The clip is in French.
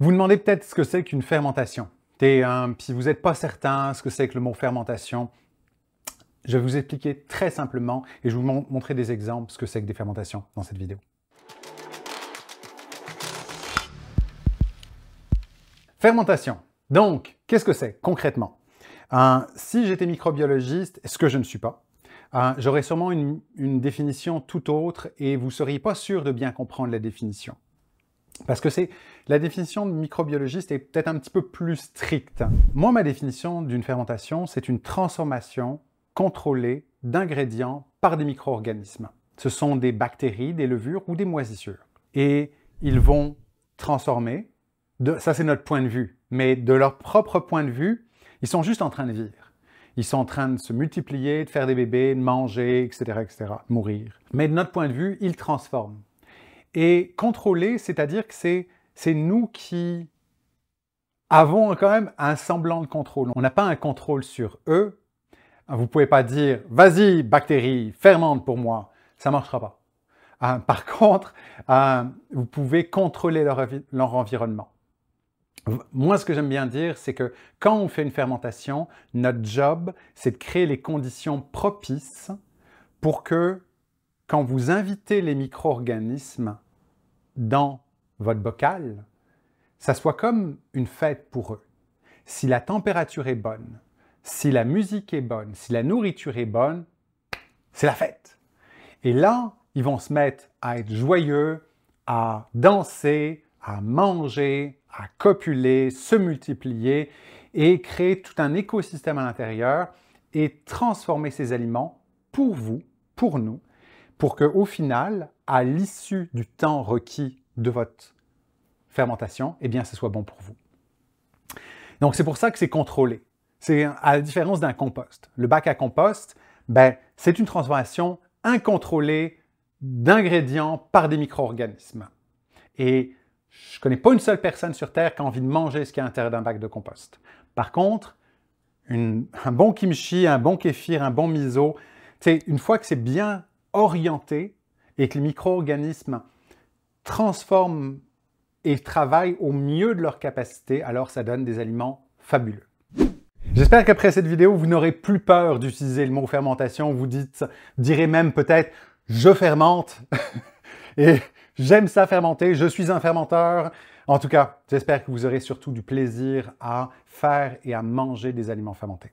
Vous demandez peut-être ce que c'est qu'une fermentation. Et si vous n'êtes pas certain ce que c'est que le mot fermentation. Je vais vous expliquer très simplement et je vais vous montrer des exemples ce que c'est que des fermentations dans cette vidéo. Fermentation. Donc, qu'est-ce que c'est concrètement euh, Si j'étais microbiologiste, ce que je ne suis pas, euh, j'aurais sûrement une, une définition tout autre et vous ne seriez pas sûr de bien comprendre la définition. Parce que c'est la définition de microbiologiste est peut-être un petit peu plus stricte. Moi, ma définition d'une fermentation, c'est une transformation contrôlée d'ingrédients par des micro-organismes. Ce sont des bactéries, des levures ou des moisissures. Et ils vont transformer, ça c'est notre point de vue, mais de leur propre point de vue, ils sont juste en train de vivre. Ils sont en train de se multiplier, de faire des bébés, de manger, etc., etc., mourir. Mais de notre point de vue, ils transforment. Et contrôler, c'est-à-dire que c'est nous qui avons quand même un semblant de contrôle. On n'a pas un contrôle sur eux. Vous ne pouvez pas dire « Vas-y, bactéries, fermente pour moi ». Ça ne marchera pas. Hein, par contre, hein, vous pouvez contrôler leur, leur environnement. Moi, ce que j'aime bien dire, c'est que quand on fait une fermentation, notre job, c'est de créer les conditions propices pour que quand vous invitez les micro-organismes dans votre bocal, ça soit comme une fête pour eux. Si la température est bonne, si la musique est bonne, si la nourriture est bonne, c'est la fête. Et là, ils vont se mettre à être joyeux, à danser, à manger, à copuler, se multiplier et créer tout un écosystème à l'intérieur et transformer ces aliments pour vous, pour nous, pour que, au final, à l'issue du temps requis de votre fermentation, eh bien, ce soit bon pour vous. Donc, c'est pour ça que c'est contrôlé. C'est à la différence d'un compost. Le bac à compost, ben, c'est une transformation incontrôlée d'ingrédients par des micro-organismes. Et je ne connais pas une seule personne sur Terre qui a envie de manger ce qui est à l'intérieur d'un bac de compost. Par contre, un bon kimchi, un bon kéfir, un bon miso, une fois que c'est bien orienté et que les micro-organismes transforment et travaillent au mieux de leur capacité, alors ça donne des aliments fabuleux. J'espère qu'après cette vidéo, vous n'aurez plus peur d'utiliser le mot fermentation. Vous dites, direz même peut-être, je fermente et j'aime ça fermenter, je suis un fermenteur. En tout cas, j'espère que vous aurez surtout du plaisir à faire et à manger des aliments fermentés.